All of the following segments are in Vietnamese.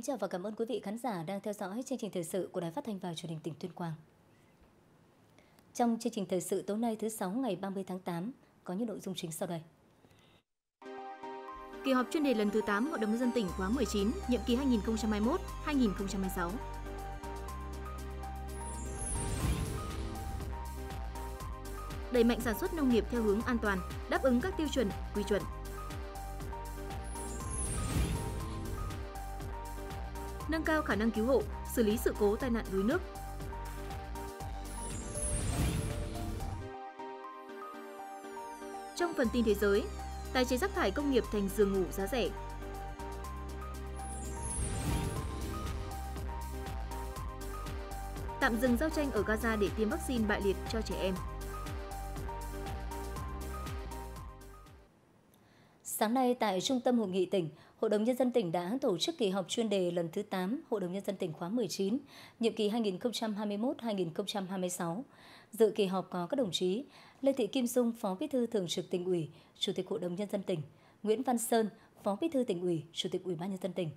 kính chào và cảm ơn quý vị khán giả đang theo dõi chương trình thời sự của Đài Phát thanh và Truyền hình tỉnh Tuyên Quang. Trong chương trình thời sự tối nay thứ sáu ngày 30 tháng 8 có những nội dung chính sau đây. Kỳ họp chuyên đề lần thứ 8 Hội đồng nhân dân tỉnh khóa 19, nhiệm kỳ 2021-2026. Đẩy mạnh sản xuất nông nghiệp theo hướng an toàn, đáp ứng các tiêu chuẩn, quy chuẩn nâng cao khả năng cứu hộ, xử lý sự cố tai nạn đuối nước. Trong phần tin thế giới, tái chế rác thải công nghiệp thành giường ngủ giá rẻ. Tạm dừng giao tranh ở Gaza để tiêm vaccine bại liệt cho trẻ em. Sáng nay tại Trung tâm Hội nghị tỉnh, Hội đồng Nhân dân tỉnh đã tổ chức kỳ họp chuyên đề lần thứ 8 Hội đồng Nhân dân tỉnh khóa 19, nhiệm kỳ 2021-2026. Dự kỳ họp có các đồng chí Lê Thị Kim Dung, Phó Bí thư Thường trực tỉnh ủy, Chủ tịch Hội đồng Nhân dân tỉnh, Nguyễn Văn Sơn, Phó Bí thư tỉnh ủy, Chủ tịch Ủy ban Nhân dân tỉnh,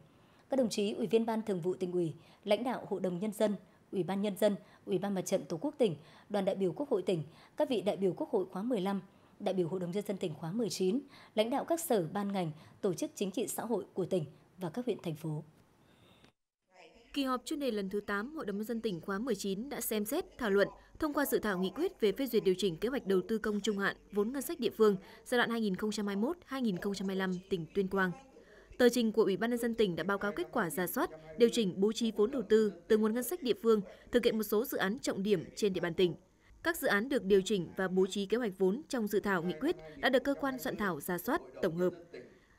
các đồng chí Ủy viên Ban Thường vụ tỉnh ủy, lãnh đạo Hội đồng Nhân dân, Ủy ban Nhân dân, Ủy ban Mặt trận Tổ quốc tỉnh, đoàn đại biểu Quốc hội tỉnh, các vị đại biểu Quốc hội khóa 15, đại biểu Hội đồng nhân dân tỉnh khóa 19, lãnh đạo các sở ban ngành, tổ chức chính trị xã hội của tỉnh và các huyện thành phố. Kỳ họp chuyên đề lần thứ 8 Hội đồng nhân dân tỉnh khóa 19 đã xem xét, thảo luận, thông qua dự thảo nghị quyết về phê duyệt điều chỉnh kế hoạch đầu tư công trung hạn vốn ngân sách địa phương giai đoạn 2021-2025 tỉnh Tuyên Quang. Tờ trình của Ủy ban nhân dân tỉnh đã báo cáo kết quả giả soát, điều chỉnh bố trí vốn đầu tư từ nguồn ngân sách địa phương, thực hiện một số dự án trọng điểm trên địa bàn tỉnh. Các dự án được điều chỉnh và bố trí kế hoạch vốn trong dự thảo nghị quyết đã được cơ quan soạn thảo ra soát, tổng hợp.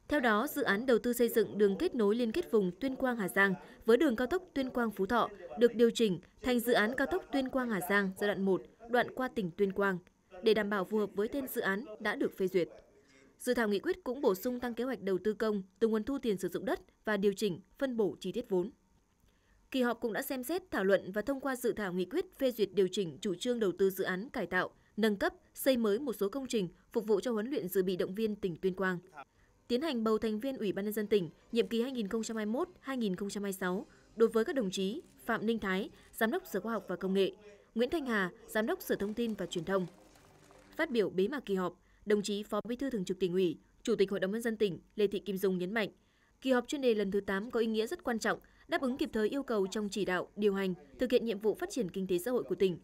Theo đó, dự án đầu tư xây dựng đường kết nối liên kết vùng Tuyên Quang Hà Giang với đường cao tốc Tuyên Quang Phú Thọ được điều chỉnh thành dự án cao tốc Tuyên Quang Hà Giang giai đoạn 1, đoạn qua tỉnh Tuyên Quang để đảm bảo phù hợp với tên dự án đã được phê duyệt. Dự thảo nghị quyết cũng bổ sung tăng kế hoạch đầu tư công từ nguồn thu tiền sử dụng đất và điều chỉnh phân bổ chi tiết vốn. Kỳ họp cũng đã xem xét thảo luận và thông qua dự thảo nghị quyết phê duyệt điều chỉnh chủ trương đầu tư dự án cải tạo, nâng cấp, xây mới một số công trình phục vụ cho huấn luyện dự bị động viên tỉnh Tuyên Quang. Tiến hành bầu thành viên Ủy ban nhân dân tỉnh nhiệm kỳ 2021-2026 đối với các đồng chí Phạm Ninh Thái, Giám đốc Sở Khoa học và Công nghệ, Nguyễn Thanh Hà, Giám đốc Sở Thông tin và Truyền thông. Phát biểu bế mạc kỳ họp, đồng chí Phó Bí thư Thường trực Tỉnh ủy, Chủ tịch Hội đồng nhân dân tỉnh Lê Thị Kim Dung nhấn mạnh, kỳ họp chuyên đề lần thứ 8 có ý nghĩa rất quan trọng đáp ứng kịp thời yêu cầu trong chỉ đạo, điều hành, thực hiện nhiệm vụ phát triển kinh tế xã hội của tỉnh.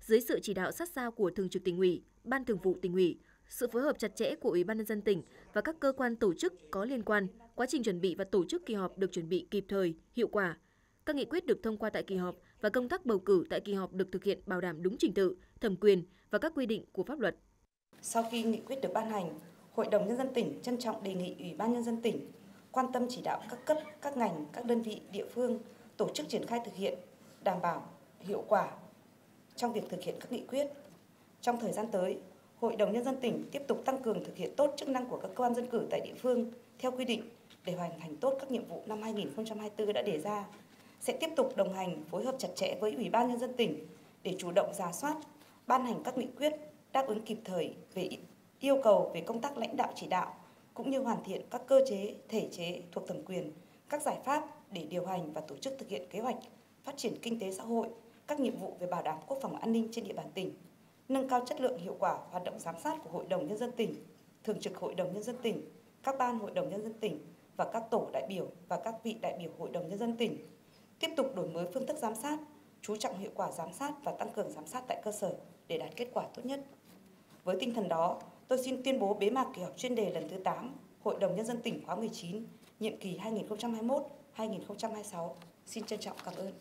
Dưới sự chỉ đạo sát sao của Thường trực tỉnh ủy, Ban Thường vụ tỉnh ủy, sự phối hợp chặt chẽ của Ủy ban nhân dân tỉnh và các cơ quan tổ chức có liên quan, quá trình chuẩn bị và tổ chức kỳ họp được chuẩn bị kịp thời, hiệu quả. Các nghị quyết được thông qua tại kỳ họp và công tác bầu cử tại kỳ họp được thực hiện bảo đảm đúng trình tự, thẩm quyền và các quy định của pháp luật. Sau khi nghị quyết được ban hành, Hội đồng nhân dân tỉnh trân trọng đề nghị Ủy ban nhân dân tỉnh quan tâm chỉ đạo các cấp, các ngành, các đơn vị địa phương tổ chức triển khai thực hiện đảm bảo hiệu quả trong việc thực hiện các nghị quyết. Trong thời gian tới, Hội đồng nhân dân tỉnh tiếp tục tăng cường thực hiện tốt chức năng của các cơ quan dân cử tại địa phương theo quy định để hoàn thành tốt các nhiệm vụ năm 2024 đã đề ra, sẽ tiếp tục đồng hành phối hợp chặt chẽ với Ủy ban nhân dân tỉnh để chủ động ra soát, ban hành các nghị quyết đáp ứng kịp thời về yêu cầu về công tác lãnh đạo chỉ đạo cũng như hoàn thiện các cơ chế, thể chế thuộc thẩm quyền, các giải pháp để điều hành và tổ chức thực hiện kế hoạch phát triển kinh tế xã hội, các nhiệm vụ về bảo đảm quốc phòng an ninh trên địa bàn tỉnh, nâng cao chất lượng hiệu quả hoạt động giám sát của Hội đồng nhân dân tỉnh, Thường trực Hội đồng nhân dân tỉnh, các ban Hội đồng nhân dân tỉnh và các tổ đại biểu và các vị đại biểu Hội đồng nhân dân tỉnh. Tiếp tục đổi mới phương thức giám sát, chú trọng hiệu quả giám sát và tăng cường giám sát tại cơ sở để đạt kết quả tốt nhất. Với tinh thần đó, tôi xin tuyên bố bế mạc kỳ họp chuyên đề lần thứ 8 Hội đồng Nhân dân tỉnh khóa 19, nhiệm kỳ 2021-2026. Xin trân trọng cảm ơn.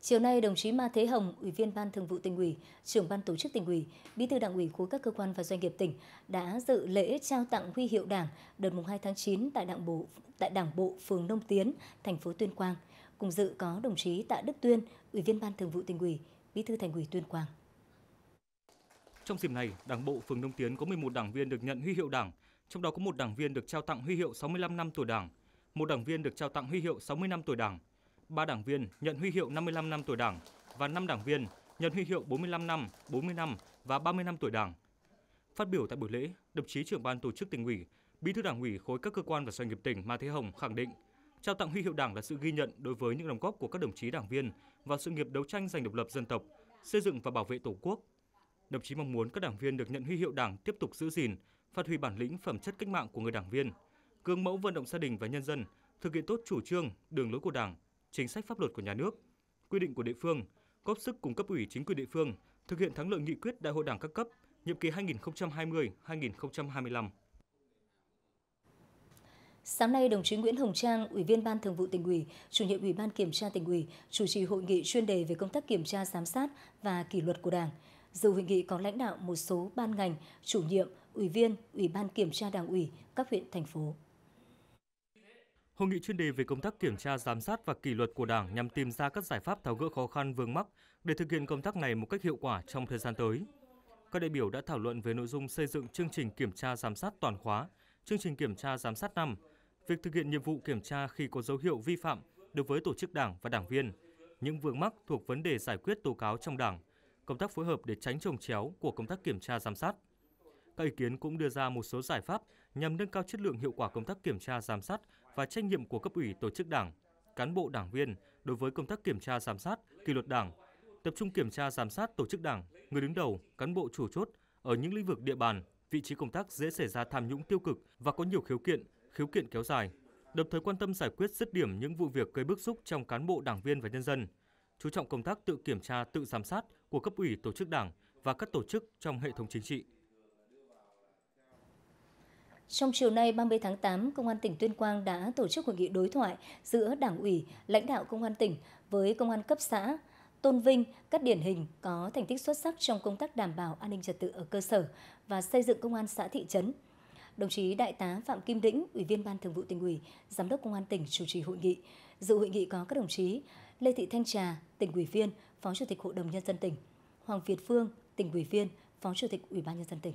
Chiều nay, đồng chí Ma Thế Hồng, Ủy viên Ban Thường vụ tỉnh ủy, trưởng Ban Tổ chức tỉnh ủy, Bí thư Đảng ủy khối các cơ quan và doanh nghiệp tỉnh đã dự lễ trao tặng huy hiệu Đảng đợt mùng 2 tháng 9 tại Đảng bộ tại Đảng bộ phường Nông Tiến, thành phố Tuyên Quang. Cùng dự có đồng chí Tạ Đức Tuyên, Ủy viên Ban Thường vụ tỉnh ủy, Bí thư Thành ủy Tuyên Quang. Trong dịp này, Đảng bộ phường Đông Tiến có 11 đảng viên được nhận huy hiệu Đảng, trong đó có một đảng viên được trao tặng huy hiệu 65 năm tuổi Đảng, một đảng viên được trao tặng huy hiệu 60 năm tuổi Đảng, ba đảng viên nhận huy hiệu 55 năm tuổi Đảng và năm đảng viên nhận huy hiệu 45 năm, 40 năm và 30 năm tuổi Đảng. Phát biểu tại buổi lễ, đồng chí trưởng ban tổ chức tỉnh ủy, bí thư đảng ủy khối các cơ quan và doanh nghiệp tỉnh Mai Thế Hồng khẳng định, trao tặng huy hiệu Đảng là sự ghi nhận đối với những đóng góp của các đồng chí đảng viên vào sự nghiệp đấu tranh giành độc lập dân tộc, xây dựng và bảo vệ Tổ quốc, Đồng chí mong muốn các đảng viên được nhận huy hiệu Đảng tiếp tục giữ gìn, phát huy bản lĩnh phẩm chất cách mạng của người đảng viên, gương mẫu vận động gia đình và nhân dân, thực hiện tốt chủ trương, đường lối của Đảng, chính sách pháp luật của nhà nước, quy định của địa phương, góp sức cùng cấp ủy chính quyền địa phương thực hiện thắng lợi nghị quyết Đại hội Đảng các cấp nhiệm kỳ 2020-2025. Sáng nay, đồng chí Nguyễn Hồng Trang, Ủy viên Ban Thường vụ Tỉnh ủy, Chủ nhiệm Ủy ban Kiểm tra Tỉnh ủy, chủ trì hội nghị chuyên đề về công tác kiểm tra giám sát và kỷ luật của Đảng. Dự hội nghị có lãnh đạo một số ban ngành, chủ nhiệm, ủy viên, ủy ban kiểm tra đảng ủy, các huyện, thành phố. Hội nghị chuyên đề về công tác kiểm tra, giám sát và kỷ luật của Đảng nhằm tìm ra các giải pháp tháo gỡ khó khăn vướng mắc để thực hiện công tác này một cách hiệu quả trong thời gian tới. Các đại biểu đã thảo luận về nội dung xây dựng chương trình kiểm tra giám sát toàn khóa, chương trình kiểm tra giám sát năm, việc thực hiện nhiệm vụ kiểm tra khi có dấu hiệu vi phạm đối với tổ chức đảng và đảng viên, những vướng mắc thuộc vấn đề giải quyết tố cáo trong đảng, công tác phối hợp để tránh trồng chéo của công tác kiểm tra giám sát. Các ý kiến cũng đưa ra một số giải pháp nhằm nâng cao chất lượng hiệu quả công tác kiểm tra giám sát và trách nhiệm của cấp ủy tổ chức đảng, cán bộ đảng viên đối với công tác kiểm tra giám sát, kỷ luật đảng, tập trung kiểm tra giám sát tổ chức đảng, người đứng đầu, cán bộ chủ chốt ở những lĩnh vực địa bàn, vị trí công tác dễ xảy ra tham nhũng tiêu cực và có nhiều khiếu kiện, khiếu kiện kéo dài. Đồng thời quan tâm giải quyết dứt điểm những vụ việc gây bức xúc trong cán bộ đảng viên và nhân dân, chú trọng công tác tự kiểm tra, tự giám sát, của cấp ủy tổ chức đảng và các tổ chức trong hệ thống chính trị. Trong chiều nay 30 tháng 8, Công an tỉnh Tuyên Quang đã tổ chức hội nghị đối thoại giữa Đảng ủy, lãnh đạo Công an tỉnh với Công an cấp xã, tôn vinh các điển hình có thành tích xuất sắc trong công tác đảm bảo an ninh trật tự ở cơ sở và xây dựng công an xã thị trấn. Đồng chí Đại tá Phạm Kim Đĩnh, Ủy viên Ban Thường vụ tỉnh ủy, Giám đốc Công an tỉnh chủ trì hội nghị. Dự hội nghị có các đồng chí Lê Thị Thanh Trà, tỉnh ủy viên, Phó Chủ tịch Hội đồng Nhân dân tỉnh, Hoàng Việt Phương, tỉnh ủy viên, Phó Chủ tịch Ủy ban Nhân dân tỉnh.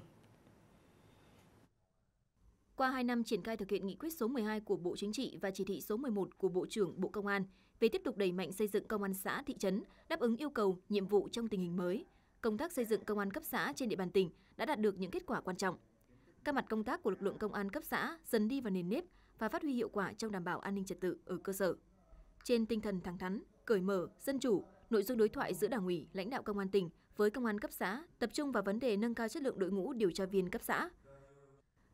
Qua 2 năm triển khai thực hiện nghị quyết số 12 của Bộ Chính trị và chỉ thị số 11 của Bộ trưởng Bộ Công an về tiếp tục đẩy mạnh xây dựng công an xã thị trấn đáp ứng yêu cầu, nhiệm vụ trong tình hình mới, công tác xây dựng công an cấp xã trên địa bàn tỉnh đã đạt được những kết quả quan trọng. Các mặt công tác của lực lượng công an cấp xã dần đi vào nền nếp và phát huy hiệu quả trong đảm bảo an ninh trật tự ở cơ sở. Trên tinh thần thẳng thắn, cởi mở, dân chủ, Nội dung đối thoại giữa Đảng ủy, lãnh đạo công an tỉnh với công an cấp xã tập trung vào vấn đề nâng cao chất lượng đội ngũ điều tra viên cấp xã.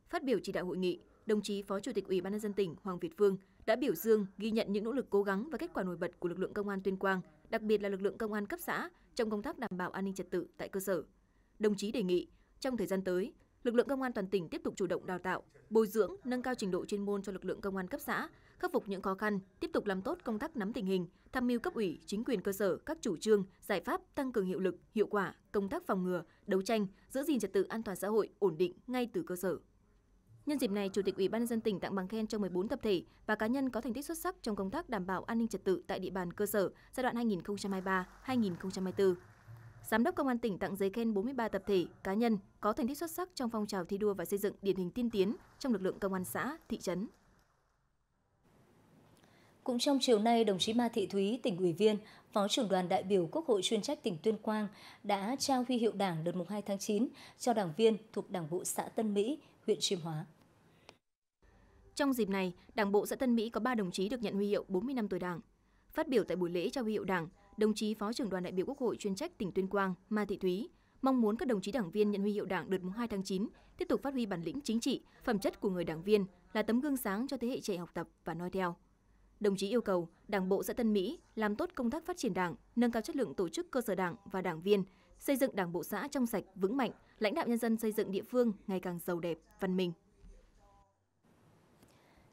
Phát biểu chỉ đạo hội nghị, đồng chí Phó Chủ tịch Ủy ban nhân dân tỉnh Hoàng Việt Phương đã biểu dương ghi nhận những nỗ lực cố gắng và kết quả nổi bật của lực lượng công an Tuyên Quang, đặc biệt là lực lượng công an cấp xã trong công tác đảm bảo an ninh trật tự tại cơ sở. Đồng chí đề nghị trong thời gian tới, lực lượng công an toàn tỉnh tiếp tục chủ động đào tạo, bồi dưỡng, nâng cao trình độ chuyên môn cho lực lượng công an cấp xã, khắc phục những khó khăn, tiếp tục làm tốt công tác nắm tình hình, tham mưu cấp ủy, chính quyền cơ sở các chủ trương, giải pháp tăng cường hiệu lực, hiệu quả công tác phòng ngừa, đấu tranh, giữ gìn trật tự an toàn xã hội ổn định ngay từ cơ sở. Nhân dịp này, Chủ tịch Ủy ban nhân dân tỉnh tặng bằng khen cho 14 tập thể và cá nhân có thành tích xuất sắc trong công tác đảm bảo an ninh trật tự tại địa bàn cơ sở giai đoạn 2023-2024. Giám đốc Công an tỉnh tặng giấy khen 43 tập thể, cá nhân có thành tích xuất sắc trong phong trào thi đua và xây dựng điển hình tiên tiến trong lực lượng công an xã, thị trấn. Cũng trong chiều nay, đồng chí Ma Thị Thúy, tỉnh ủy viên, Phó trưởng đoàn đại biểu Quốc hội chuyên trách tỉnh Tuyên Quang đã trao huy hiệu Đảng đợt mùng 2 tháng 9 cho đảng viên thuộc Đảng bộ xã Tân Mỹ, huyện Chiêm Hóa. Trong dịp này, Đảng bộ xã Tân Mỹ có 3 đồng chí được nhận huy hiệu 40 năm tuổi Đảng. Phát biểu tại buổi lễ trao huy hiệu Đảng, đồng chí Phó trưởng đoàn đại biểu Quốc hội chuyên trách tỉnh Tuyên Quang Ma Thị Thúy mong muốn các đồng chí đảng viên nhận huy hiệu Đảng đợt mùng 2 tháng 9 tiếp tục phát huy bản lĩnh chính trị, phẩm chất của người đảng viên là tấm gương sáng cho thế hệ trẻ học tập và noi theo. Đồng chí yêu cầu Đảng bộ xã Tân Mỹ làm tốt công tác phát triển Đảng, nâng cao chất lượng tổ chức cơ sở Đảng và đảng viên, xây dựng Đảng bộ xã trong sạch, vững mạnh, lãnh đạo nhân dân xây dựng địa phương ngày càng giàu đẹp, văn minh.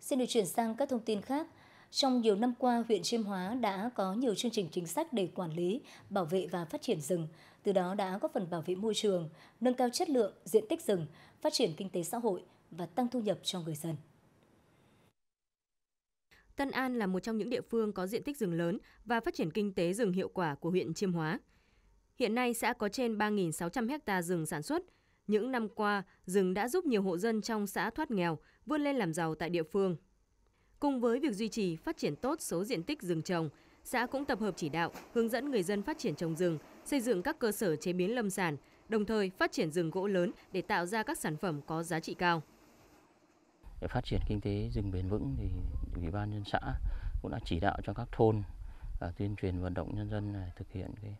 Xin được chuyển sang các thông tin khác. Trong nhiều năm qua, huyện Chiêm Hóa đã có nhiều chương trình chính sách để quản lý, bảo vệ và phát triển rừng, từ đó đã có phần bảo vệ môi trường, nâng cao chất lượng, diện tích rừng, phát triển kinh tế xã hội và tăng thu nhập cho người dân. Tân An là một trong những địa phương có diện tích rừng lớn và phát triển kinh tế rừng hiệu quả của huyện Chiêm Hóa. Hiện nay xã có trên 3.600 hecta rừng sản xuất. Những năm qua, rừng đã giúp nhiều hộ dân trong xã thoát nghèo, vươn lên làm giàu tại địa phương. Cùng với việc duy trì phát triển tốt số diện tích rừng trồng, xã cũng tập hợp chỉ đạo, hướng dẫn người dân phát triển trồng rừng, xây dựng các cơ sở chế biến lâm sản, đồng thời phát triển rừng gỗ lớn để tạo ra các sản phẩm có giá trị cao. Để phát triển kinh tế rừng bền vững thì Ủy ban nhân xã cũng đã chỉ đạo cho các thôn à, tuyên truyền vận động nhân dân thực hiện cái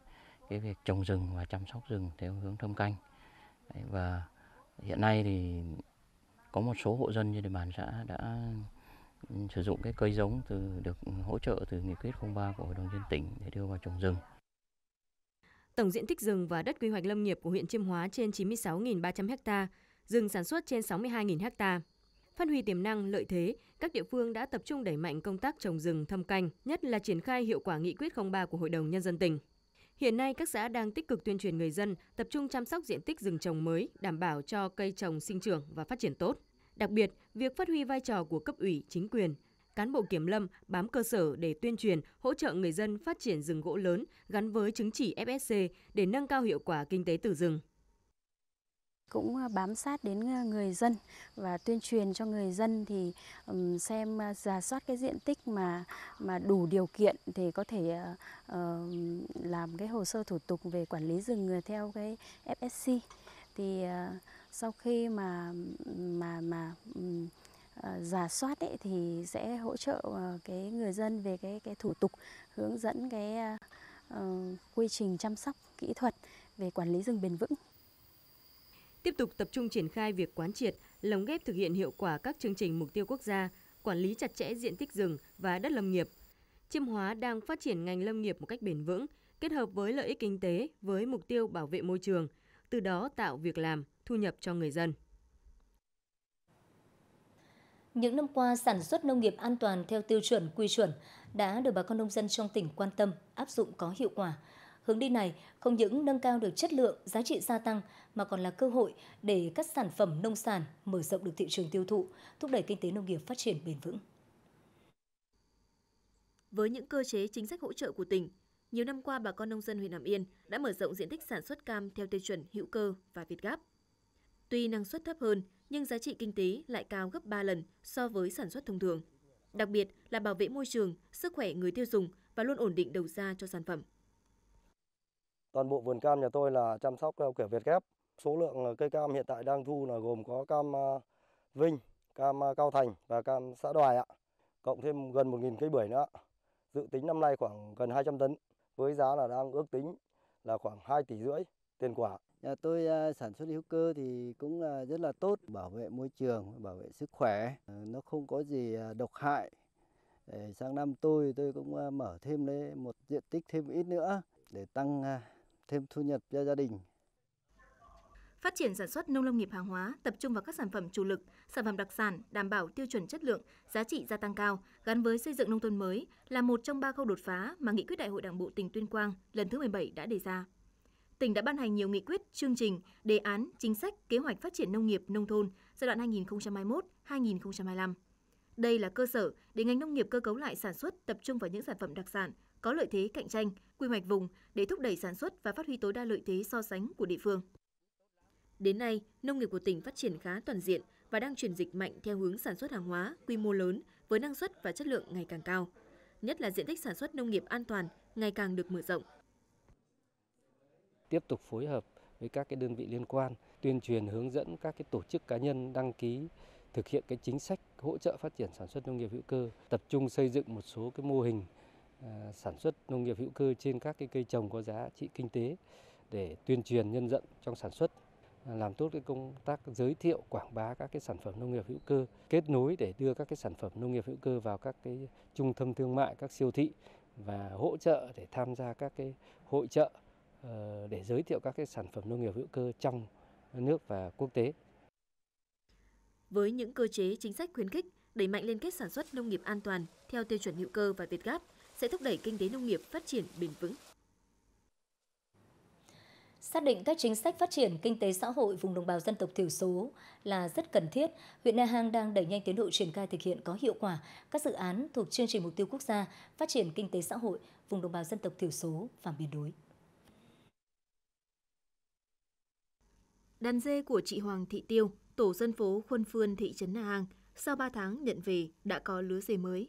cái việc trồng rừng và chăm sóc rừng theo hướng thâm canh. và hiện nay thì có một số hộ dân trên địa bàn xã đã sử dụng cái cây giống từ được hỗ trợ từ nghị quyết 03 của Hội đồng dân tỉnh để đưa vào trồng rừng. Tổng diện tích rừng và đất quy hoạch lâm nghiệp của huyện Chiêm Hóa trên 96.300 ha, rừng sản xuất trên 62.000 ha. Phát huy tiềm năng, lợi thế, các địa phương đã tập trung đẩy mạnh công tác trồng rừng thâm canh, nhất là triển khai hiệu quả nghị quyết 03 của Hội đồng Nhân dân tỉnh. Hiện nay, các xã đang tích cực tuyên truyền người dân tập trung chăm sóc diện tích rừng trồng mới, đảm bảo cho cây trồng sinh trưởng và phát triển tốt. Đặc biệt, việc phát huy vai trò của cấp ủy, chính quyền, cán bộ kiểm lâm bám cơ sở để tuyên truyền, hỗ trợ người dân phát triển rừng gỗ lớn gắn với chứng chỉ FSC để nâng cao hiệu quả kinh tế từ rừng cũng à, bám sát đến à, người dân và tuyên truyền cho người dân thì xem giả à, soát cái diện tích mà mà đủ điều kiện thì có thể uh, làm cái hồ sơ thủ tục về quản lý rừng theo cái FSC thì uh, sau khi mà mà mà giả ờ, soát ấy, thì sẽ hỗ trợ ờ, cái người dân về cái cái thủ tục hướng dẫn cái uh, quy trình chăm sóc kỹ thuật về quản lý rừng bền vững tiếp tục tập trung triển khai việc quán triệt lồng ghép thực hiện hiệu quả các chương trình mục tiêu quốc gia quản lý chặt chẽ diện tích rừng và đất lâm nghiệp chiêm hóa đang phát triển ngành lâm nghiệp một cách bền vững kết hợp với lợi ích kinh tế với mục tiêu bảo vệ môi trường từ đó tạo việc làm thu nhập cho người dân. Những năm qua, sản xuất nông nghiệp an toàn theo tiêu chuẩn quy chuẩn đã được bà con nông dân trong tỉnh quan tâm, áp dụng có hiệu quả. Hướng đi này không những nâng cao được chất lượng, giá trị gia tăng mà còn là cơ hội để các sản phẩm nông sản mở rộng được thị trường tiêu thụ, thúc đẩy kinh tế nông nghiệp phát triển bền vững. Với những cơ chế chính sách hỗ trợ của tỉnh, nhiều năm qua bà con nông dân huyện Hàm Yên đã mở rộng diện tích sản xuất cam theo tiêu chuẩn hữu cơ và Việt Gáp. Tuy năng suất thấp hơn, nhưng giá trị kinh tế lại cao gấp 3 lần so với sản xuất thông thường. Đặc biệt là bảo vệ môi trường, sức khỏe người tiêu dùng và luôn ổn định đầu ra cho sản phẩm. Toàn bộ vườn cam nhà tôi là chăm sóc theo kiểu Việt ghép. Số lượng ờ, cây cam hiện tại đang thu là gồm có cam ờ, Vinh, cam ờ, Cao Thành và cam xã Đoài ạ. Cộng thêm gần 1.000 cây bưởi nữa. Dự tính năm nay khoảng gần 200 tấn với giá là đang ước tính là khoảng 2 tỷ rưỡi tiền quả. Nhà tôi à, sản xuất hữu cơ thì cũng là rất là tốt, bảo vệ môi trường, bảo vệ sức khỏe, ờ, nó không có gì à, độc hại. Để sang năm tôi tôi cũng à, mở thêm đấy một diện tích thêm ít nữa để tăng thêm thu nhập cho gia đình. Phát triển sản xuất nông lâm nghiệp hàng hóa tập trung vào các sản phẩm chủ lực, sản phẩm đặc sản đảm bảo tiêu chuẩn chất lượng, giá trị gia tăng cao gắn với xây dựng nông thôn mới là một trong ba khâu đột phá mà nghị quyết Đại hội Đảng bộ tỉnh Tuyên Quang lần thứ 17 đã đề ra tỉnh đã ban hành nhiều nghị quyết, chương trình, đề án, chính sách, kế hoạch phát triển nông nghiệp nông thôn giai đoạn 2021-2025. Đây là cơ sở để ngành nông nghiệp cơ cấu lại sản xuất, tập trung vào những sản phẩm đặc sản có lợi thế cạnh tranh, quy hoạch vùng để thúc đẩy sản xuất và phát huy tối đa lợi thế so sánh của địa phương. Đến nay, nông nghiệp của tỉnh phát triển khá toàn diện và đang chuyển dịch mạnh theo hướng sản xuất hàng hóa quy mô lớn với năng suất và chất lượng ngày càng cao. Nhất là diện tích sản xuất nông nghiệp an toàn ngày càng được mở rộng, tiếp tục phối hợp với các cái đơn vị liên quan tuyên truyền hướng dẫn các cái tổ chức cá nhân đăng ký thực hiện cái chính sách hỗ trợ phát triển sản xuất nông nghiệp hữu cơ tập trung xây dựng một số cái mô hình à, sản xuất nông nghiệp hữu cơ trên các cái cây trồng có giá trị kinh tế để tuyên truyền nhân rộng trong sản xuất à, làm tốt cái công tác giới thiệu quảng bá các cái sản phẩm nông nghiệp hữu cơ kết nối để đưa các cái sản phẩm nông nghiệp hữu cơ vào các cái trung tâm thương mại các siêu thị và hỗ trợ để tham gia các cái hội trợ Ờ, để giới thiệu các cái sản phẩm nông nghiệp hữu cơ trong nước và quốc tế. Với những cơ chế chính sách khuyến khích, đẩy mạnh liên kết sản xuất nông nghiệp an toàn theo tiêu chuẩn hữu cơ và Việt Gáp sẽ thúc đẩy kinh tế nông nghiệp phát triển bền vững. Xác định các chính sách phát triển kinh tế xã hội vùng đồng bào dân tộc thiểu số là rất cần thiết, huyện Na Hàng đang đẩy nhanh tiến độ triển khai thực hiện có hiệu quả các dự án thuộc chương trình mục tiêu quốc gia phát triển kinh tế xã hội vùng đồng bào dân tộc thiểu số và biên đối. Đàn dê của chị Hoàng Thị Tiêu, tổ dân phố Khuân Phương thị trấn Na Hàng, sau 3 tháng nhận về đã có lứa dê mới.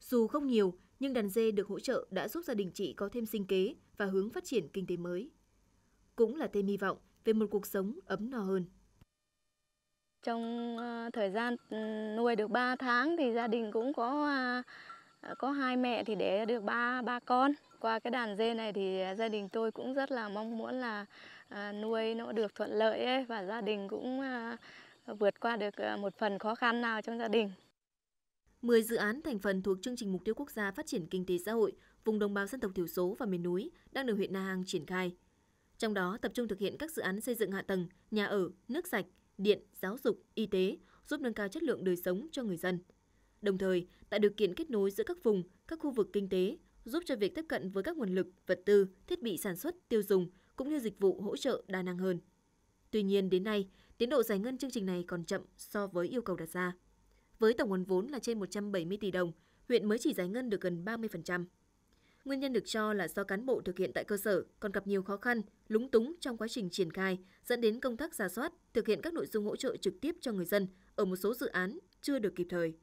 Dù không nhiều, nhưng đàn dê được hỗ trợ đã giúp gia đình chị có thêm sinh kế và hướng phát triển kinh tế mới. Cũng là thêm hy vọng về một cuộc sống ấm no hơn. Trong ờ, thời gian ừ, nuôi được 3 tháng thì gia đình cũng có à, Ờ, có hai mẹ thì đẻ được ba ba con qua cái đàn dê này thì gia đình tôi cũng rất là mong muốn là ờ, nuôi nó được thuận lợi ấy, và gia đình cũng ờ, vượt qua được một phần khó khăn nào trong gia đình 10 dự án thành phần thuộc chương trình mục tiêu quốc gia phát triển kinh tế xã hội vùng đồng bào dân tộc thiểu số và miền núi đang được huyện Na Hàng triển khai. Trong đó tập trung thực hiện các dự án xây dựng hạ tầng, nhà ở, nước sạch, điện, giáo dục, y tế, giúp nâng cao chất lượng đời sống cho người dân. Đồng thời, tạo điều kiện kết nối giữa các vùng, các khu vực kinh tế, giúp cho việc tiếp cận với các nguồn lực, vật tư, thiết bị sản xuất, tiêu dùng cũng như dịch vụ hỗ trợ đa năng hơn. Tuy nhiên đến nay, tiến độ giải ngân chương trình này còn chậm so với yêu cầu đặt ra. Với tổng nguồn vốn là trên 170 tỷ đồng, huyện mới chỉ giải ngân được gần 30%. Nguyên nhân được cho là do cán bộ thực hiện tại cơ sở còn gặp nhiều khó khăn, lúng túng trong quá trình triển khai, dẫn đến công tác giả soát, thực hiện các nội dung hỗ trợ trực tiếp cho người dân ở một số dự án chưa được kịp thời.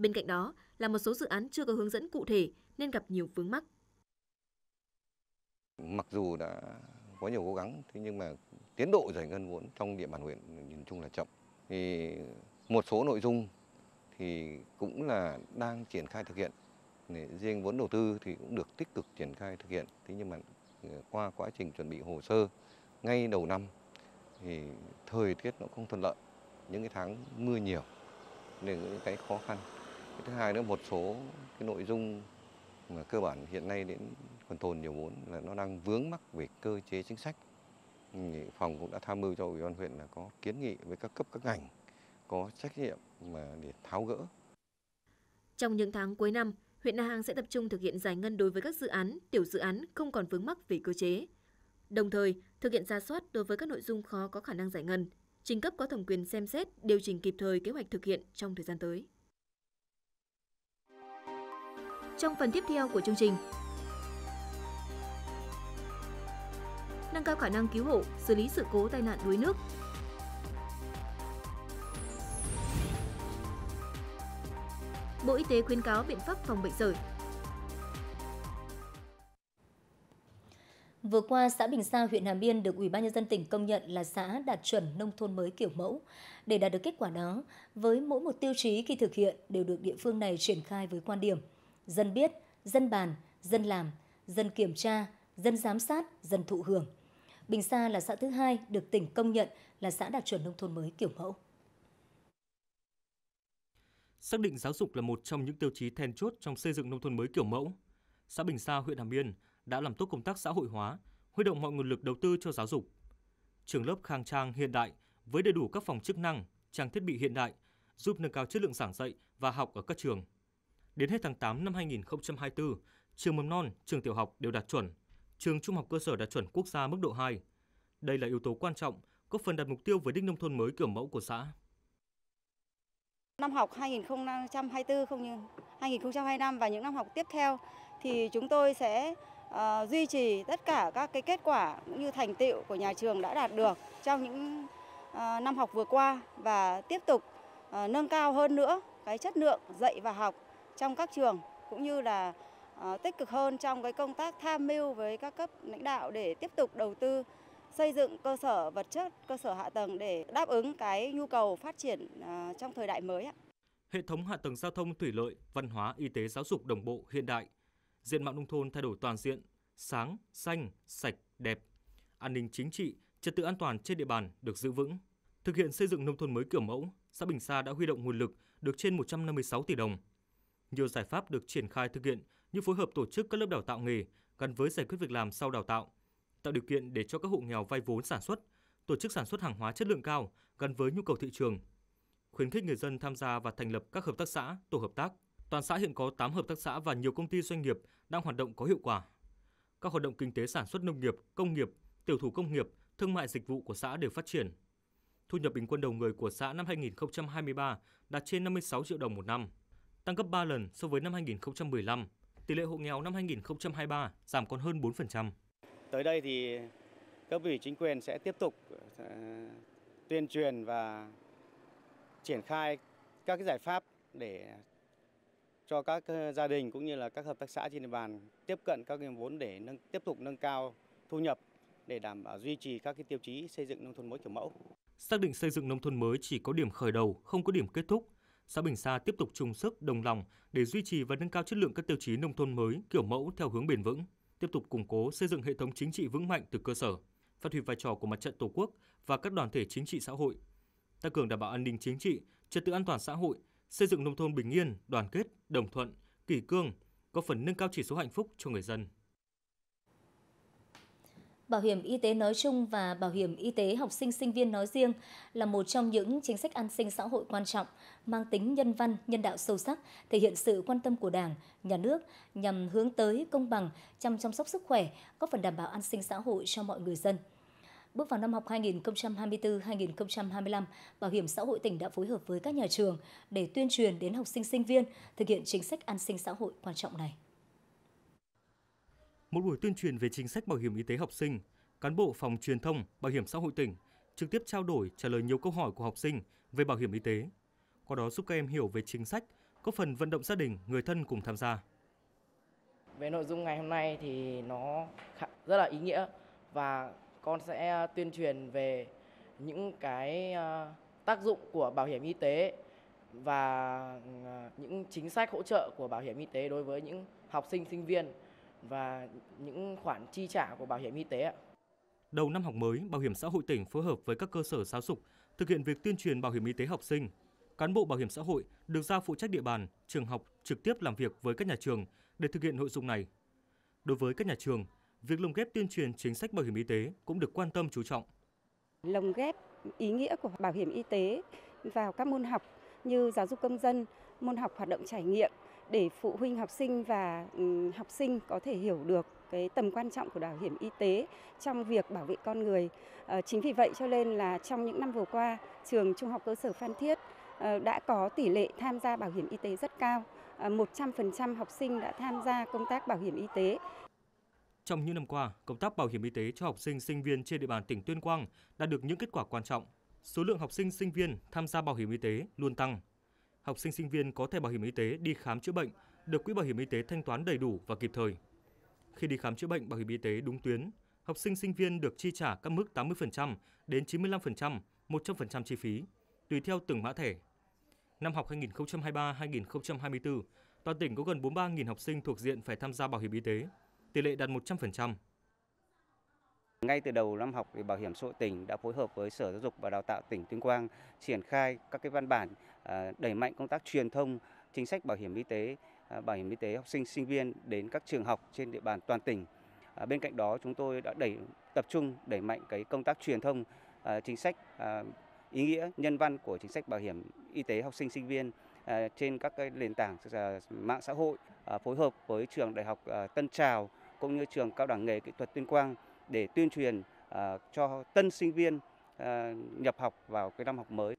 Bên cạnh đó là một số dự án chưa có hướng dẫn cụ thể nên gặp nhiều vướng mắc. Mặc dù đã có nhiều cố gắng, thế nhưng mà tiến độ giải ngân vốn trong địa bàn huyện nhìn chung là chậm. Thì một số nội dung thì cũng là đang triển khai thực hiện. Riêng vốn đầu tư thì cũng được tích cực triển khai thực hiện. Thế nhưng mà ừ, qua quá trình chuẩn bị hồ sơ ngay đầu năm thì thời tiết nó không thuận lợi những cái tháng mưa nhiều nên những cái khó khăn thứ hai nữa một số cái nội dung mà cơ bản hiện nay đến còn tồn nhiều vốn là nó đang vướng mắc về cơ chế chính sách phòng cũng đã tham mưu cho ủy ban huyện là có kiến nghị với các cấp các ngành có trách nhiệm mà để tháo gỡ trong những tháng cuối năm huyện Na Hàng sẽ tập trung thực hiện giải ngân đối với các dự án tiểu dự án không còn vướng mắc về cơ chế đồng thời thực hiện ra soát đối với các nội dung khó có khả năng giải ngân trình cấp có thẩm quyền xem xét điều chỉnh kịp thời kế hoạch thực hiện trong thời gian tới trong phần tiếp theo của chương trình. Nâng cao khả năng cứu hộ, xử lý sự cố tai nạn đuối nước, Bộ Y tế khuyến cáo biện pháp phòng bệnh sởi. Vừa qua, xã Bình Sa, huyện Hàm biên được Ủy ban nhân dân tỉnh công nhận là xã đạt chuẩn nông thôn mới kiểu mẫu. Để đạt được kết quả đó, với mỗi một tiêu chí khi thực hiện đều được địa phương này triển khai với quan điểm – dân biết, dân bàn, dân làm, dân kiểm tra, dân giám sát, dân thụ hưởng. Bình Sa là xã thứ hai được tỉnh công nhận là xã đạt chuẩn nông thôn mới kiểu mẫu. Xác định giáo dục là một trong những tiêu chí then chốt trong xây dựng nông thôn mới kiểu mẫu. Xã Bình Sa, huyện Hàm Yên đã làm tốt công tác xã hội hóa, huy động mọi nguồn lực đầu tư cho giáo dục. Trường lớp khang trang hiện đại với đầy đủ các phòng chức năng, trang thiết bị hiện đại, giúp nâng cao chất lượng giảng dạy và học ở các trường. Đến hết tháng 8 năm 2024, trường mầm non, trường tiểu học đều đạt chuẩn, trường trung học cơ sở đạt chuẩn quốc gia mức độ 2. Đây là yếu tố quan trọng góp phần đạt mục tiêu với đích nông thôn mới kiểu mẫu của xã. Năm học 2024 không như 2025 và những năm học tiếp theo thì chúng tôi sẽ uh, duy trì tất cả các cái kết quả cũng như thành tựu của nhà trường đã đạt được trong những uh, năm học vừa qua và tiếp tục uh, nâng cao hơn nữa cái chất lượng dạy và học trong các trường cũng như là ờ, tích cực hơn trong cái công tác tham mưu với các cấp lãnh đạo để tiếp tục đầu tư xây dựng cơ sở vật chất, cơ sở hạ tầng để đáp ứng cái nhu cầu phát triển ờ, trong thời đại mới. Hệ thống hạ tầng giao thông thủy lợi, văn hóa, y tế, giáo dục đồng bộ hiện đại, diện mạo nông thôn thay đổi toàn diện, sáng, xanh, sạch, đẹp, an ninh chính trị, trật tự an toàn trên địa bàn được giữ vững. Thực hiện xây dựng nông thôn mới kiểu mẫu, xã Bình Sa đã huy động nguồn lực được trên 156 tỷ đồng – nhiều giải pháp được triển khai thực hiện như phối hợp tổ chức các lớp đào tạo nghề gắn với giải quyết việc làm sau đào tạo, tạo điều kiện để cho các hộ nghèo vay vốn sản xuất, tổ chức sản xuất hàng hóa chất lượng cao gắn với nhu cầu thị trường. Khuyến khích người dân tham gia và thành lập các hợp tác xã, tổ hợp tác. Toàn xã hiện có 8 hợp tác xã và nhiều công ty doanh nghiệp đang hoạt động có hiệu quả. Các hoạt động kinh tế sản xuất nông nghiệp, công nghiệp, tiểu thủ công nghiệp, thương mại dịch vụ của xã đều phát triển. Thu nhập bình quân đầu người của xã năm 2023 đạt trên 56 triệu đồng một năm tăng gấp 3 lần so với năm 2015. Tỷ lệ hộ nghèo năm 2023 giảm còn hơn 4%. Tới đây thì cấp ủy chính quyền sẽ tiếp tục ờ, tuyên truyền và triển khai các cái giải pháp để cho các ờ, gia đình cũng như là các hợp tác xã trên địa bàn tiếp cận các nguồn vốn để nâng, tiếp tục nâng cao thu nhập để đảm bảo duy trì các cái tiêu chí xây dựng nông thôn mới kiểu mẫu. Xác định xây dựng nông thôn mới chỉ có điểm khởi đầu, không có điểm kết thúc xã Bình Sa tiếp tục chung sức đồng lòng để duy trì và nâng cao chất lượng các tiêu chí nông thôn mới kiểu mẫu theo hướng bền vững, tiếp tục củng cố xây dựng hệ thống chính trị vững mạnh từ cơ sở, phát huy vai trò của mặt trận Tổ quốc và các đoàn thể chính trị xã hội, tăng cường đảm bảo an ninh chính trị, trật tự an toàn xã hội, xây dựng nông thôn bình yên, đoàn kết, đồng thuận, kỷ cương, góp phần nâng cao chỉ số hạnh phúc cho người dân bảo hiểm y tế nói chung và bảo hiểm y tế học sinh sinh viên nói riêng là một trong những chính sách an sinh xã hội quan trọng, mang tính nhân văn, nhân đạo sâu sắc, thể hiện sự quan tâm của Đảng, Nhà nước nhằm hướng tới công bằng, trong chăm sóc sức khỏe, góp phần đảm bảo an sinh xã hội cho mọi người dân. Bước vào năm học 2024-2025, Bảo hiểm xã hội tỉnh đã phối hợp với các nhà trường để tuyên truyền đến học sinh sinh viên thực hiện chính sách an sinh xã hội quan trọng này một buổi tuyên truyền về chính sách bảo hiểm y tế học sinh, cán bộ phòng truyền thông Bảo hiểm xã hội tỉnh trực tiếp trao đổi trả lời nhiều câu hỏi của học sinh về bảo hiểm y tế. Qua đó giúp các em hiểu về chính sách, có phần vận động gia đình, người thân cùng tham gia. Về nội dung ngày hôm nay thì nó rất là ý nghĩa và con sẽ tuyên truyền về những cái ờ, tác dụng của bảo hiểm y tế và ờ, những chính sách hỗ trợ của bảo hiểm y tế đối với những học sinh sinh viên và những khoản chi trả của bảo hiểm y tế ạ. Đầu năm học mới, Bảo hiểm xã hội tỉnh phối hợp với các cơ sở giáo dục thực hiện việc tuyên truyền bảo hiểm y tế học sinh. Cán bộ bảo hiểm xã hội được giao phụ trách địa bàn, trường học trực tiếp làm việc với các nhà trường để thực hiện nội dung này. Đối với các nhà trường, việc lồng ghép tuyên truyền chính sách bảo hiểm y tế cũng được quan tâm chú trọng. Lồng ghép ý nghĩa của bảo hiểm y tế vào các môn học như giáo dục công dân, môn học hoạt động trải nghiệm, để phụ huynh học sinh và ừ, học sinh có thể hiểu được cái tầm quan trọng của bảo hiểm y tế trong việc bảo vệ con người. Ờ, chính vì vậy cho nên là trong những năm vừa qua, trường Trung học cơ sở Phan Thiết ờ, đã có tỷ lệ tham gia bảo hiểm y tế rất cao. 100% ờ, học sinh đã tham gia công tác bảo hiểm y tế. Trong những năm qua, công tác bảo hiểm y tế cho học sinh sinh viên trên địa bàn tỉnh Tuyên Quang đã được những kết quả quan trọng. Số lượng học sinh sinh viên tham gia bảo hiểm y tế luôn tăng học sinh sinh viên có thẻ bảo hiểm y tế đi khám chữa bệnh được quỹ bảo hiểm y tế thanh toán đầy đủ và kịp thời. Khi đi khám chữa bệnh bảo hiểm y tế đúng tuyến, học sinh sinh viên được chi trả các mức 80% đến 95%, 100% chi phí, tùy theo từng mã thẻ. Năm học 2023-2024, toàn tỉnh có gần 43.000 học sinh thuộc diện phải tham gia bảo hiểm y tế, tỷ lệ đạt 100%. Ngay từ đầu năm học thì Bảo hiểm xã hội tỉnh đã phối hợp với Sở Giáo dục và Đào tạo tỉnh Tuyên Quang triển khai các cái văn bản À, đẩy mạnh công tác truyền thông chính sách bảo hiểm y tế, à, bảo hiểm y tế học sinh sinh viên đến các trường học trên địa bàn toàn tỉnh. À, bên cạnh đó chúng tôi đã đẩy tập trung đẩy mạnh cái công tác truyền thông chính sách ý nghĩa nhân văn của chính sách bảo hiểm y tế học sinh sinh viên trên các cái nền tảng mạng xã hội phối hợp với trường đại học Tân Trào cũng như trường cao đẳng nghề kỹ thuật Tuyên Quang để tuyên truyền cho tân sinh viên nhập học vào cái năm học mới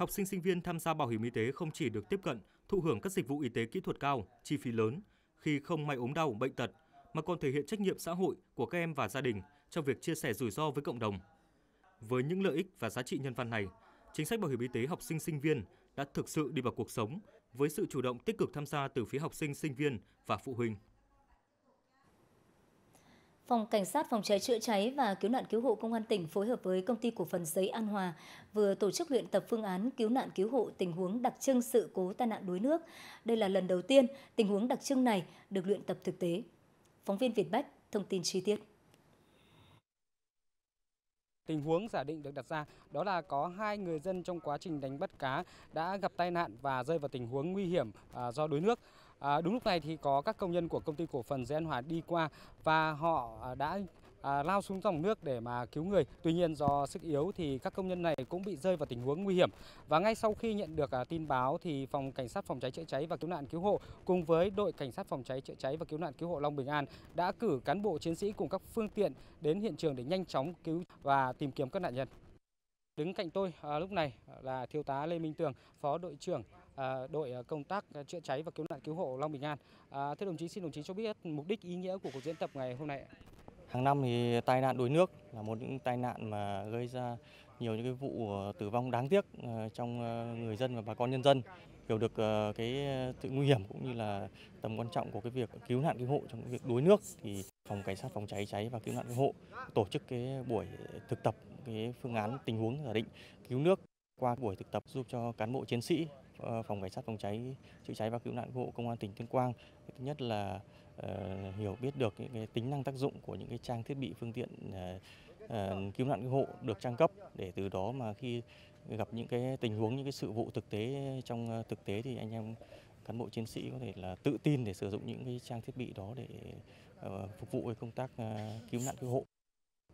học sinh sinh viên tham gia bảo hiểm y tế không chỉ được tiếp cận, thụ hưởng các dịch vụ y tế kỹ thuật cao, chi phí lớn khi không may ốm đau, bệnh tật, mà còn thể hiện trách nhiệm xã hội của các em và gia đình trong việc chia sẻ rủi ro với cộng đồng. Với những lợi ích và giá trị nhân văn này, chính sách bảo hiểm y tế học sinh sinh viên đã thực sự đi vào cuộc sống với sự chủ động tích cực tham gia từ phía học sinh sinh viên và phụ huynh. Phòng Cảnh sát Phòng cháy chữa cháy và Cứu nạn Cứu hộ Công an tỉnh phối hợp với Công ty Cổ phần Giấy An Hòa vừa tổ chức luyện tập phương án cứu nạn cứu hộ tình huống đặc trưng sự cố tai nạn đuối nước. Đây là lần đầu tiên tình huống đặc trưng này được luyện tập thực tế. Phóng viên Việt Bách thông tin chi tiết. Tình huống giả định được đặt ra đó là có hai người dân trong quá trình đánh bắt cá đã gặp tai nạn và rơi vào tình huống nguy hiểm à, do đuối nước. À, đúng lúc này thì có các công nhân của công ty cổ phần Gen Hòa đi qua và họ à, đã à, lao xuống dòng nước để mà cứu người. Tuy nhiên do sức yếu thì các công nhân này cũng bị rơi vào tình huống nguy hiểm. Và ngay sau khi nhận được à, tin báo thì phòng cảnh sát phòng cháy chữa cháy và cứu nạn cứu hộ cùng với đội cảnh sát phòng cháy chữa cháy và cứu nạn cứu hộ Long Bình An đã cử cán bộ chiến sĩ cùng các phương tiện đến hiện trường để nhanh chóng cứu và tìm kiếm các nạn nhân. Đứng cạnh tôi à, lúc này là thiếu tá Lê Minh Tường, phó đội trưởng À, đội à, công tác à, chữa cháy và cứu nạn cứu hộ Long Bình An. Thưa đồng chí, xin đồng chí cho biết mục đích ý nghĩa của cuộc diễn tập ngày hôm nay. Hàng năm thì tai nạn đuối nước là một những tai nạn mà gây ra nhiều những cái vụ tử vong đáng tiếc trong người dân và bà con nhân dân hiểu được cái sự nguy hiểm cũng như là tầm quan trọng của cái việc cứu nạn cứu hộ trong việc đuối nước thì phòng cảnh sát phòng cháy cháy và cứu nạn cứu hộ tổ chức cái buổi thực tập cái phương án tình huống giả định cứu nước qua buổi thực tập giúp cho cán bộ chiến sĩ Ờ, phòng cảnh sát phòng cháy chữa cháy và cứu nạn cứu hộ công an tỉnh tuyên quang thứ nhất là ờ, hiểu biết được những cái tính năng tác dụng của những cái trang thiết bị phương tiện ờ, cứu nạn cứu hộ được trang cấp để từ đó mà khi gặp những cái tình huống những cái sự vụ thực tế trong thực tế thì anh em cán bộ chiến sĩ có thể là tự tin để sử dụng những cái trang thiết bị đó để phục vụ công tác cứu nạn cứu hộ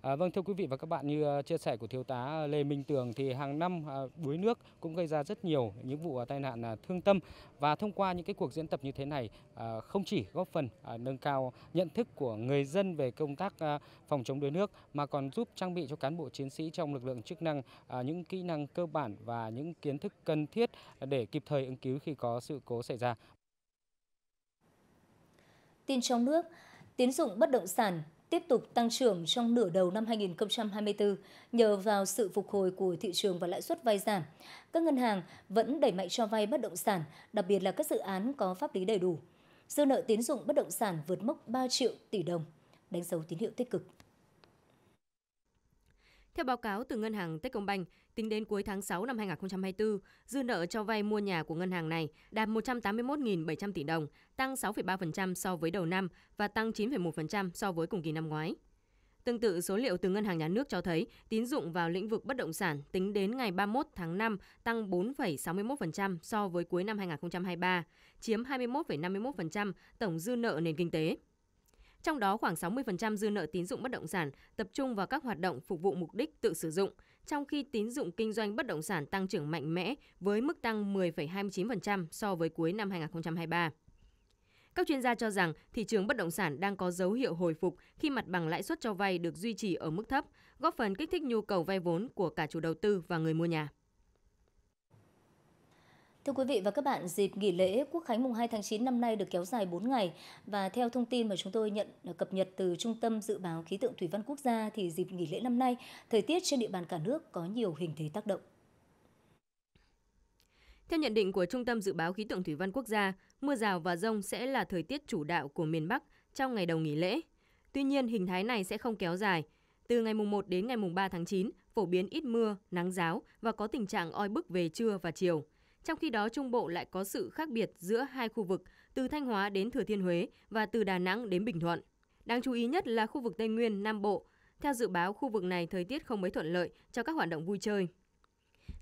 À, vâng thưa quý vị và các bạn như ờ, chia sẻ của thiếu tá ờ, Lê Minh Tường thì hàng năm ờ, đuối nước cũng gây ra rất nhiều những vụ tai nạn thương tâm và thông qua những cái cuộc diễn tập như thế này không chỉ góp phần nâng cao nhận thức của người dân về công tác phòng chống đuối nước mà còn giúp trang bị cho cán bộ chiến sĩ trong lực lượng chức năng những kỹ năng cơ bản và những kiến thức cần thiết để kịp thời ứng cứu khi có sự cố xảy ra. Tin trong nước, tín dụng bất động sản tiếp tục tăng trưởng trong nửa đầu năm 2024 nhờ vào sự phục hồi của thị trường và lãi suất vay giảm. Các ngân hàng vẫn đẩy mạnh cho vay bất động sản, đặc biệt là các dự án có pháp lý đầy đủ. Dư nợ tín dụng bất động sản vượt mốc 3 triệu tỷ đồng, đánh dấu tín hiệu tích cực. Theo báo cáo từ ngân hàng Techcombank, Tính đến cuối tháng 6 năm 2024, dư nợ cho vay mua nhà của ngân hàng này đạt 181.700 tỷ đồng, tăng 6,3% so với đầu năm và tăng 9,1% so với cùng kỳ năm ngoái. Tương tự, số liệu từ Ngân hàng Nhà nước cho thấy tín dụng vào lĩnh vực bất động sản tính đến ngày 31 tháng 5 tăng 4,61% so với cuối năm 2023, chiếm 21,51% tổng dư nợ nền kinh tế. Trong đó khoảng 60% dư nợ tín dụng bất động sản tập trung vào các hoạt động phục vụ mục đích tự sử dụng, trong khi tín dụng kinh doanh bất động sản tăng trưởng mạnh mẽ với mức tăng 10,29% so với cuối năm 2023. Các chuyên gia cho rằng thị trường bất động sản đang có dấu hiệu hồi phục khi mặt bằng lãi suất cho vay được duy trì ở mức thấp, góp phần kích thích nhu cầu vay vốn của cả chủ đầu tư và người mua nhà. Thưa quý vị và các bạn, dịp nghỉ lễ Quốc khánh mùng 2 tháng 9 năm nay được kéo dài 4 ngày và theo thông tin mà chúng tôi nhận cập nhật từ Trung tâm Dự báo Khí tượng Thủy văn Quốc gia thì dịp nghỉ lễ năm nay, thời tiết trên địa bàn cả nước có nhiều hình thế tác động. Theo nhận định của Trung tâm Dự báo Khí tượng Thủy văn Quốc gia, mưa rào và rông sẽ là thời tiết chủ đạo của miền Bắc trong ngày đầu nghỉ lễ. Tuy nhiên, hình thái này sẽ không kéo dài. Từ ngày mùng 1 đến ngày mùng 3 tháng 9, phổ biến ít mưa, nắng giáo và có tình trạng oi bức về trưa và chiều – trong khi đó, Trung Bộ lại có sự khác biệt giữa hai khu vực, từ Thanh Hóa đến Thừa Thiên Huế và từ Đà Nẵng đến Bình Thuận. Đáng chú ý nhất là khu vực Tây Nguyên, Nam Bộ. Theo dự báo, khu vực này thời tiết không mấy thuận lợi cho các hoạt động vui chơi.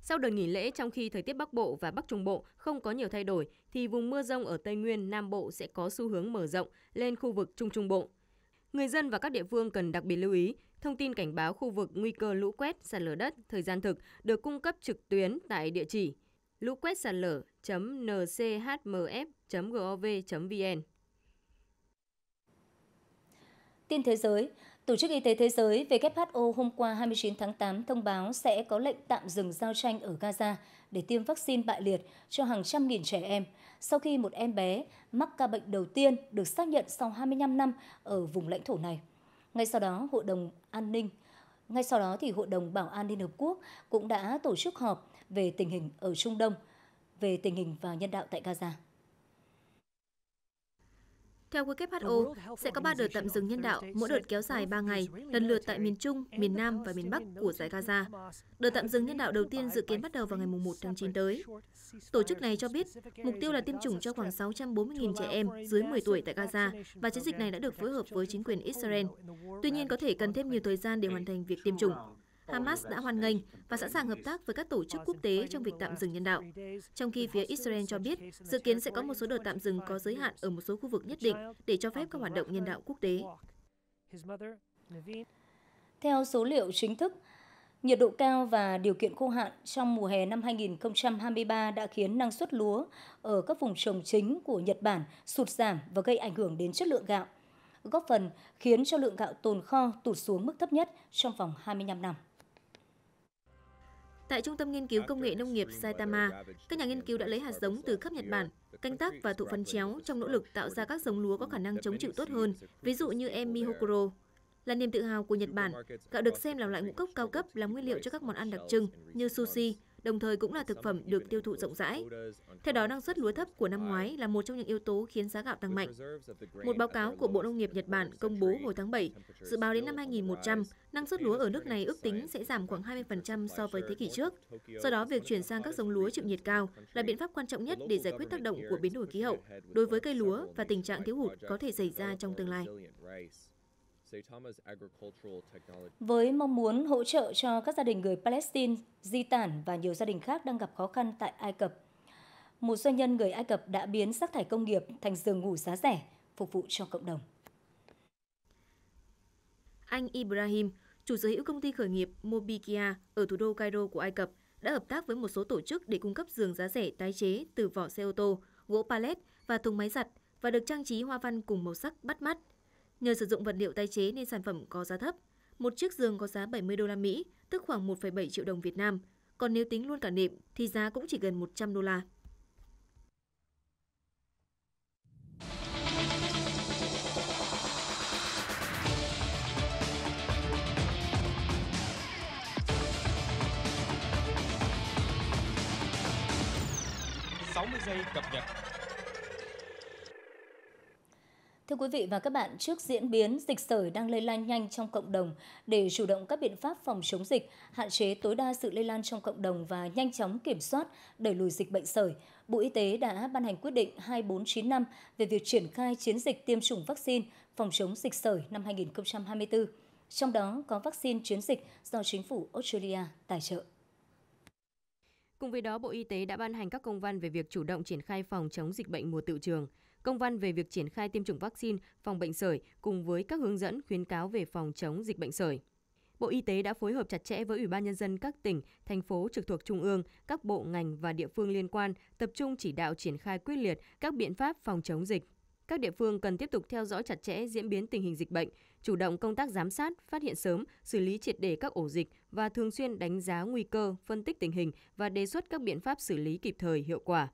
Sau đợt nghỉ lễ, trong khi thời tiết Bắc Bộ và Bắc Trung Bộ không có nhiều thay đổi, thì vùng mưa rông ở Tây Nguyên, Nam Bộ sẽ có xu hướng mở rộng lên khu vực Trung Trung Bộ. Người dân và các địa phương cần đặc biệt lưu ý, thông tin cảnh báo khu vực nguy cơ lũ quét, sạt lở đất, thời gian thực được cung cấp trực tuyến tại địa chỉ lũ quét sạt lở.nchmf.gov.vn. Tin thế giới, Tổ chức Y tế Thế giới WHO hôm qua 29 tháng 8 thông báo sẽ có lệnh tạm dừng giao tranh ở Gaza để tiêm vaccine bại liệt cho hàng trăm nghìn trẻ em sau khi một em bé mắc ca bệnh đầu tiên được xác nhận sau 25 năm ở vùng lãnh thổ này. Ngay sau đó, Hội đồng An ninh ngay sau đó thì Hội đồng Bảo an Liên Hợp Quốc cũng đã tổ chức họp về tình hình ở Trung Đông, về tình hình và nhân đạo tại Gaza. Theo WHO, sẽ có 3 đợt tạm dừng nhân đạo, mỗi đợt kéo dài 3 ngày, lần lượt tại miền Trung, miền Nam và miền Bắc của giải Gaza. Đợt tạm dừng nhân đạo đầu tiên dự kiến bắt đầu vào ngày 1 tháng 9 tới. Tổ chức này cho biết, mục tiêu là tiêm chủng cho khoảng 640.000 trẻ em dưới 10 tuổi tại Gaza và chiến dịch này đã được phối hợp với chính quyền Israel. Tuy nhiên có thể cần thêm nhiều thời gian để hoàn thành việc tiêm chủng. Hamas đã hoan nghênh và sẵn sàng hợp tác với các tổ chức quốc tế trong việc tạm dừng nhân đạo. Trong khi phía Israel cho biết, dự kiến sẽ có một số đợt tạm dừng có giới hạn ở một số khu vực nhất định để cho phép các hoạt động nhân đạo quốc tế. Theo số liệu chính thức, nhiệt độ cao và điều kiện khô hạn trong mùa hè năm 2023 đã khiến năng suất lúa ở các vùng trồng chính của Nhật Bản sụt giảm và gây ảnh hưởng đến chất lượng gạo, góp phần khiến cho lượng gạo tồn kho tụt xuống mức thấp nhất trong vòng 25 năm. Tại Trung tâm Nghiên cứu Công nghệ Nông nghiệp Saitama, các nhà nghiên cứu đã lấy hạt giống từ khắp Nhật Bản, canh tác và thụ phấn chéo trong nỗ lực tạo ra các giống lúa có khả năng chống chịu tốt hơn, ví dụ như em Mihokuro. Là niềm tự hào của Nhật Bản, gạo được xem là loại ngũ cốc cao cấp làm nguyên liệu cho các món ăn đặc trưng như sushi, đồng thời cũng là thực phẩm được tiêu thụ rộng rãi. Theo đó, năng suất lúa thấp của năm ngoái là một trong những yếu tố khiến giá gạo tăng mạnh. Một báo cáo của Bộ Nông nghiệp Nhật Bản công bố hồi tháng 7 dự báo đến năm 2100, năng suất lúa ở nước này ước tính sẽ giảm khoảng 20% so với thế kỷ trước. Do đó, việc chuyển sang các giống lúa chịu nhiệt cao là biện pháp quan trọng nhất để giải quyết tác động của biến đổi khí hậu đối với cây lúa và tình trạng thiếu hụt có thể xảy ra trong tương lai. Với mong muốn hỗ trợ cho các gia đình người Palestine, di tản và nhiều gia đình khác đang gặp khó khăn tại Ai Cập, một doanh nhân người Ai Cập đã biến rác thải công nghiệp thành giường ngủ giá rẻ, phục vụ cho cộng đồng. Anh Ibrahim, chủ sở hữu công ty khởi nghiệp Mobikia ở thủ đô Cairo của Ai Cập, đã hợp tác với một số tổ chức để cung cấp giường giá rẻ tái chế từ vỏ xe ô tô, gỗ pallet và thùng máy giặt và được trang trí hoa văn cùng màu sắc bắt mắt – Nhờ sử dụng vật liệu tái chế nên sản phẩm có giá thấp. Một chiếc giường có giá 70 đô la Mỹ, tức khoảng 1,7 triệu đồng Việt Nam. Còn nếu tính luôn cả nệm thì giá cũng chỉ gần 100 đô la. giây cập nhật Thưa quý vị và các bạn, trước diễn biến dịch sởi đang lây lan nhanh trong cộng đồng, để chủ động các biện pháp phòng chống dịch, hạn chế tối đa sự lây lan trong cộng đồng và nhanh chóng kiểm soát, đẩy lùi dịch bệnh sởi, Bộ Y tế đã ban hành quyết định 2495 về việc triển khai chiến dịch tiêm chủng vaccine phòng chống dịch sởi năm 2024. Trong đó có vaccine chiến dịch do chính phủ Australia tài trợ. Cùng với đó, Bộ Y tế đã ban hành các công văn về việc chủ động triển khai phòng chống dịch bệnh mùa tự trường – công văn về việc triển khai tiêm chủng vaccine phòng bệnh sởi cùng với các hướng dẫn khuyến cáo về phòng chống dịch bệnh sởi. Bộ Y tế đã phối hợp chặt chẽ với Ủy ban Nhân dân các tỉnh, thành phố trực thuộc Trung ương, các bộ ngành và địa phương liên quan tập trung chỉ đạo triển khai quyết liệt các biện pháp phòng chống dịch. Các địa phương cần tiếp tục theo dõi chặt chẽ diễn biến tình hình dịch bệnh, chủ động công tác giám sát, phát hiện sớm, xử lý triệt để các ổ dịch và thường xuyên đánh giá nguy cơ, phân tích tình hình và đề xuất các biện pháp xử lý kịp thời hiệu quả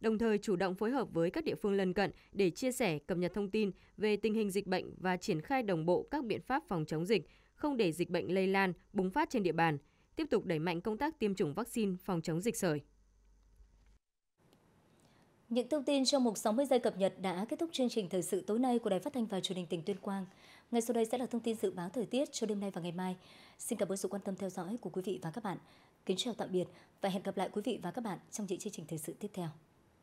đồng thời chủ động phối hợp với các địa phương lân cận để chia sẻ, cập nhật thông tin về tình hình dịch bệnh và triển khai đồng bộ các biện pháp phòng chống dịch, không để dịch bệnh lây lan, bùng phát trên địa bàn, tiếp tục đẩy mạnh công tác tiêm chủng vaccine phòng chống dịch sởi. Những thông tin trong mục 60 giây cập nhật đã kết thúc chương trình thời sự tối nay của Đài Phát thanh và Truyền hình tỉnh Tuyên Quang. Ngay sau đây sẽ là thông tin dự báo thời tiết cho đêm nay và ngày mai. Xin cảm ơn sự quan tâm theo dõi của quý vị và các bạn. Kính chào tạm biệt và hẹn gặp lại quý vị và các bạn trong những chương trình thời sự tiếp theo.